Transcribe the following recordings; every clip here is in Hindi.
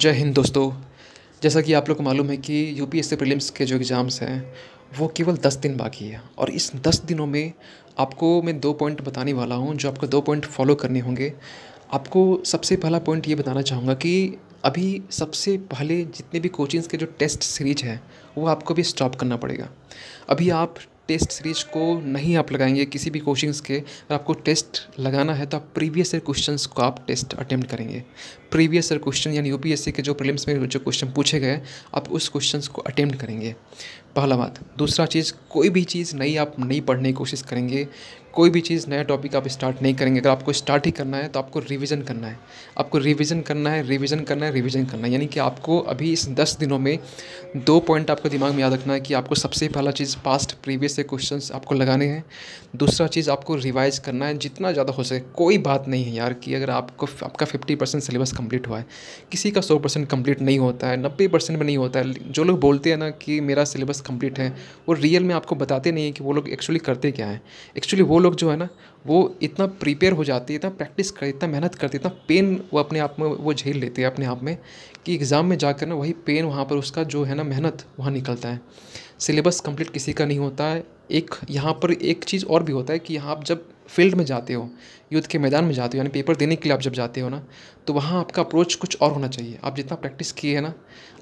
जय हिंद दोस्तों जैसा कि आप लोग को मालूम है कि U P S C prelims के जो एग्ज़ाम्स हैं वो केवल दस दिन बाकी है और इस दस दिनों में आपको मैं दो पॉइंट बताने वाला हूँ जो आपको दो पॉइंट फॉलो करने होंगे आपको सबसे पहला पॉइंट ये बताना चाहूँगा कि अभी सबसे पहले जितने भी कोचिंग्स के जो टेस्ट सीरीज हैं वो आपको भी स्टॉप करना पड़ेगा अभी आप टेस्ट सीरीज को नहीं आप लगाएंगे किसी भी कोचिंग्स के अगर आपको टेस्ट लगाना है तो आप प्रीवियस ईयर क्वेश्चंस को आप टेस्ट अटेम्प्ट करेंगे प्रीवियस ईयर क्वेश्चन यानी यूपीएससी के जो प्रीलिम्स में जो क्वेश्चन पूछे गए आप उस क्वेश्चंस को अटेम्प्ट करेंगे पहला बात दूसरा चीज़ कोई भी चीज़ नई आप नई पढ़ने की कोशिश करेंगे कोई भी चीज़ नया टॉपिक आप स्टार्ट नहीं करेंगे अगर आपको स्टार्ट ही करना है तो आपको रिविज़न करना है आपको रिविज़न करना है रिविज़न करना है रिविज़न करना है यानी कि आपको अभी इस दस दिनों में दो पॉइंट आपको दिमाग में याद रखना है कि आपको सबसे पहला चीज़ पास्ट प्रीवियस से क्वेश्चन आपको लगाने हैं दूसरा चीज़ आपको रिवाइज़ करना है जितना ज़्यादा हो सके कोई बात नहीं है यार कि अगर आपको आपका फिफ्टी परसेंट सिलेबस कम्प्लीट हुआ है किसी का सौ परसेंट कम्प्लीट नहीं होता है नब्बे परसेंट नहीं होता है जो लोग बोलते हैं ना कि मेरा सिलेबस कम्प्लीट है वो रियल में आपको बताते नहीं है कि वो लोग एक्चुअली करते क्या है एक्चुअली वो लोग जो है ना वो इतना प्रिपेयर हो जाते हैं इतना प्रैक्टिस करते इतना मेहनत करते इतना पेन वो अपने आप में वो झेल लेते हैं अपने आप में कि एग्ज़ाम में जाकर ना वही पेन वहाँ पर उसका जो है ना मेहनत वहाँ निकलता है सिलेबस कंप्लीट किसी का नहीं होता है एक यहाँ पर एक चीज़ और भी होता है कि यहाँ आप जब फील्ड में जाते हो युद्ध के मैदान में जाते हो यानी पेपर देने के लिए आप जब जाते हो ना तो वहाँ आपका अप्रोच कुछ और होना चाहिए आप जितना प्रैक्टिस किए हैं ना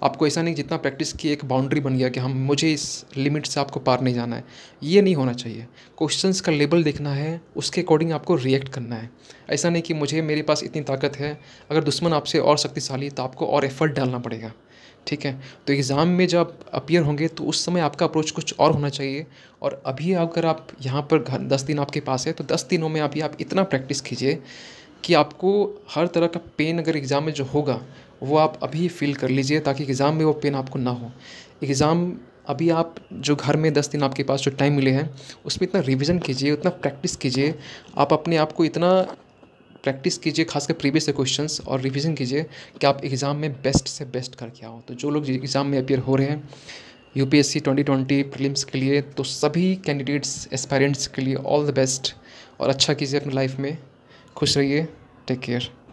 आपको ऐसा नहीं जितना प्रैक्टिस किए एक बाउंड्री बन गया कि हम मुझे इस लिमिट से आपको पार नहीं जाना है ये नहीं होना चाहिए क्वेश्चंस का लेबल देखना है उसके अकॉर्डिंग आपको रिएक्ट करना है ऐसा नहीं कि मुझे मेरे पास इतनी ताकत है अगर दुश्मन आपसे और शक्तिशाली तो आपको और एफर्ट डालना पड़ेगा ठीक है तो एग्ज़ाम में जब आप अपीयर होंगे तो उस समय आपका अप्रोच कुछ और होना चाहिए और अभी अगर आप यहाँ पर घर दस दिन आपके पास है तो दस दिनों में अभी आप इतना प्रैक्टिस कीजिए कि आपको हर तरह का पेन अगर एग्ज़ाम में जो होगा वो आप अभी फील कर लीजिए ताकि एग्ज़ाम में वो पेन आपको ना हो एग्ज़ाम अभी आप जो घर में दस दिन आपके पास जो टाइम मिले हैं उसमें इतना रिविज़न कीजिए उतना प्रैक्टिस कीजिए आप अपने आप को इतना प्रैक्टिस कीजिए खासकर प्रीवियस क्वेश्चन और रिविज़न कीजिए कि आप एग्ज़ाम में बेस्ट से बेस्ट करके आओ तो जो लोग एग्ज़ाम में अपियर हो रहे हैं U P S C twenty twenty films के लिए तो सभी कैंडिडेट्स एस्पायरेंट्स के लिए ऑल द बेस्ट और अच्छा कीजिए अपनी लाइफ में खुश रहिए टेक केयर